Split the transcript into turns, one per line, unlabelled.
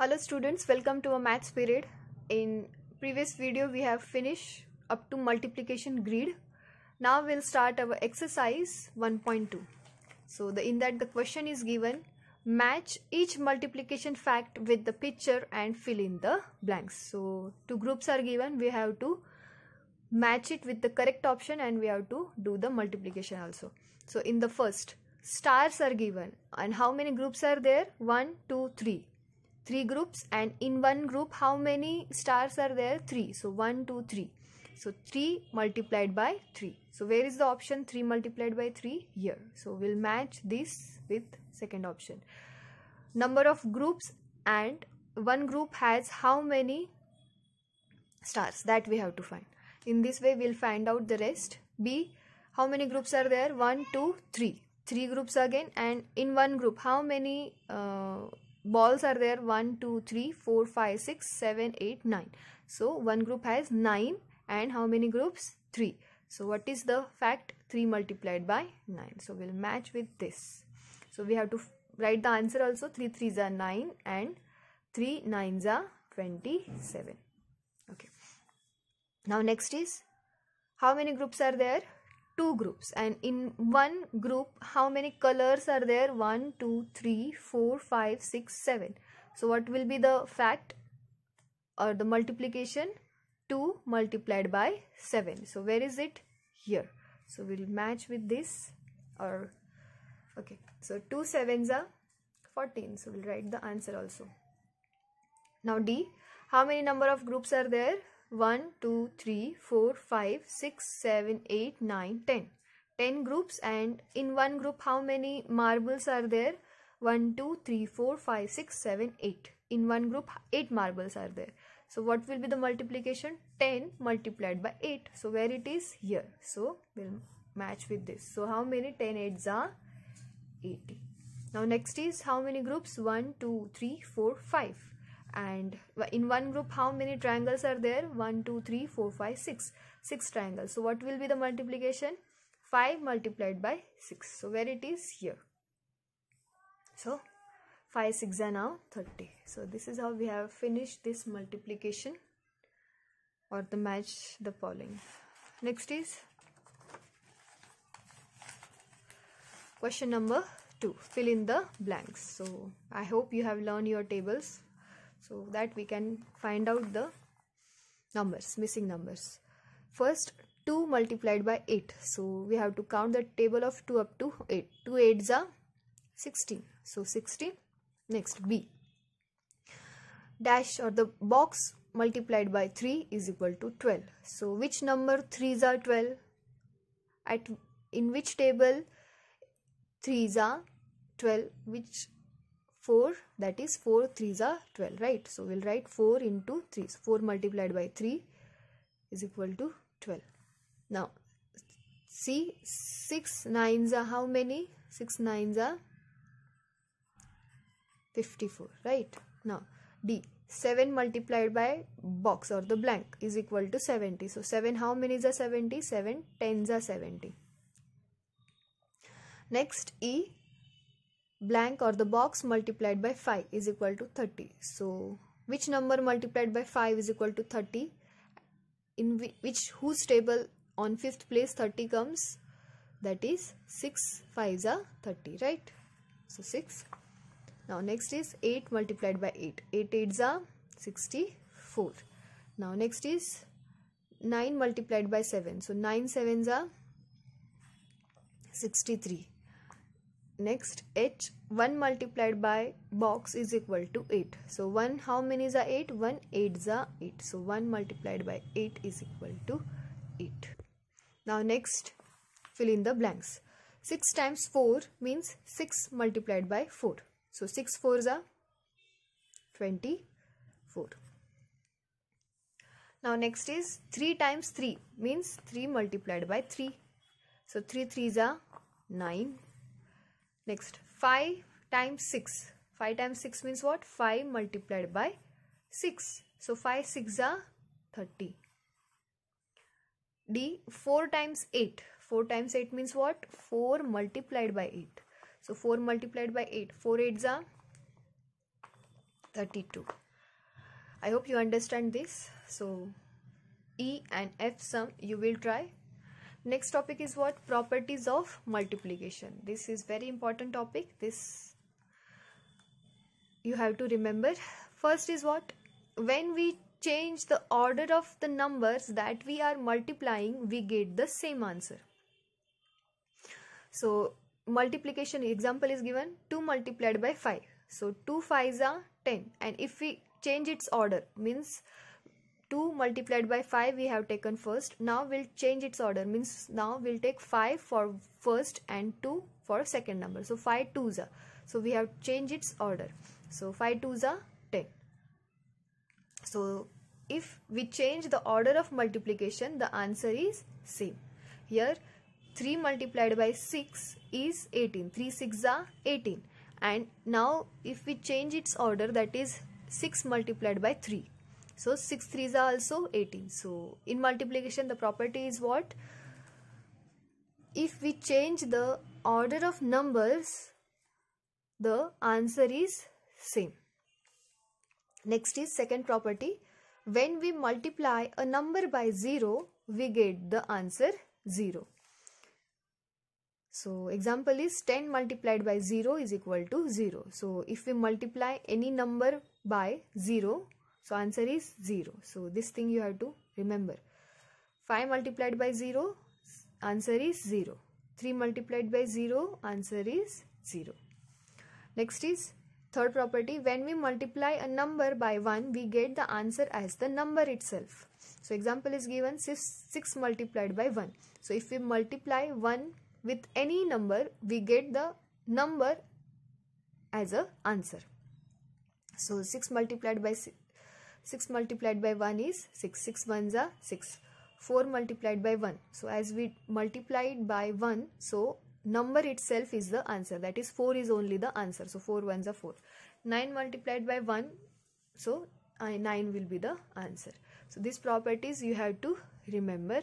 hello students welcome to a maths period in previous video we have finished up to multiplication grid now we'll start our exercise 1.2 so the in that the question is given match each multiplication fact with the picture and fill in the blanks so two groups are given we have to match it with the correct option and we have to do the multiplication also so in the first stars are given and how many groups are there One, two, three three groups and in one group how many stars are there three so one two three so 3 multiplied by 3 so where is the option 3 multiplied by 3 here so we'll match this with second option number of groups and one group has how many stars that we have to find in this way we'll find out the rest b how many groups are there one two three three 3 groups again and in one group how many uh, balls are there 1 2 3 4 5 6 7 8 9 so one group has 9 and how many groups 3 so what is the fact 3 multiplied by 9 so we'll match with this so we have to write the answer also 3 3s are 9 and 3 9s are 27 okay now next is how many groups are there two groups and in one group how many colors are there 1 2 3 4 5 6 7 so what will be the fact or the multiplication 2 multiplied by 7 so where is it here so we'll match with this or okay so 2 sevens are 14 so we'll write the answer also now d how many number of groups are there 1, 2, 3, 4, 5, 6, 7, 8, 9, 10. 10 groups and in one group how many marbles are there? 1, 2, 3, 4, 5, 6, 7, 8. In one group 8 marbles are there. So what will be the multiplication? 10 multiplied by 8. So where it is? Here. So we'll match with this. So how many 10 8s are? 80. Now next is how many groups? 1, 2, 3, 4, 5 and in one group how many triangles are there 1 2 3 4 5 6 6 triangles so what will be the multiplication 5 multiplied by 6 so where it is here so 5 6 are now 30 so this is how we have finished this multiplication or the match the following next is question number 2 fill in the blanks so i hope you have learned your tables so that we can find out the numbers missing numbers first 2 multiplied by 8 so we have to count the table of 2 up to 8 2 8s are 16 so 16 next b dash or the box multiplied by 3 is equal to 12 so which number 3s are 12 at in which table 3s are 12 which 4 that is 4 3s are 12 right so we'll write 4 into 3 so 4 multiplied by 3 is equal to 12 now see 6 nines are how many 6 nines are 54 right now d 7 multiplied by box or the blank is equal to 70 so 7 how many is a 70 7 tens are 70 next e blank or the box multiplied by 5 is equal to 30 so which number multiplied by 5 is equal to 30 in which whose table on fifth place 30 comes that is 6 5s are 30 right so 6 now next is 8 multiplied by 8 8 8s are 64 now next is 9 multiplied by 7 so 9 7s are 63 next h 1 multiplied by box is equal to 8 so 1 how many is a 8 1 8 is a 8 so 1 multiplied by 8 is equal to 8 now next fill in the blanks 6 times 4 means 6 multiplied by 4 so 6 4 is a 24 now next is 3 times 3 means 3 multiplied by 3 so 3 3 is a 9 Next 5 times 6. 5 times 6 means what? 5 multiplied by 6. So 5 6 are 30. D 4 times 8. 4 times 8 means what? 4 multiplied by 8. So 4 multiplied by 8. 4 8 are 32. I hope you understand this. So E and F sum you will try next topic is what properties of multiplication this is very important topic this you have to remember first is what when we change the order of the numbers that we are multiplying we get the same answer so multiplication example is given 2 multiplied by 5 so 2 5 are 10 and if we change its order means 2 multiplied by 5 we have taken first now we'll change its order means now we'll take 5 for first and 2 for second number so 5 2s are so we have changed its order so 5 2s are 10 so if we change the order of multiplication the answer is same here 3 multiplied by 6 is 18 3 6 are 18 and now if we change its order that is 6 multiplied by 3 so 6 threes are also 18. So in multiplication the property is what? If we change the order of numbers, the answer is same. Next is second property. When we multiply a number by 0, we get the answer 0. So example is 10 multiplied by 0 is equal to 0. So if we multiply any number by 0, so answer is 0. So this thing you have to remember. 5 multiplied by 0, answer is 0. 3 multiplied by 0, answer is 0. Next is third property. When we multiply a number by 1, we get the answer as the number itself. So example is given 6, 6 multiplied by 1. So if we multiply 1 with any number, we get the number as a answer. So 6 multiplied by six. 6 multiplied by 1 is 6. 6 ones are 6. 4 multiplied by 1. So as we multiplied by 1, so number itself is the answer. That is 4 is only the answer. So 4 ones are 4. 9 multiplied by 1, so uh, 9 will be the answer. So these properties you have to remember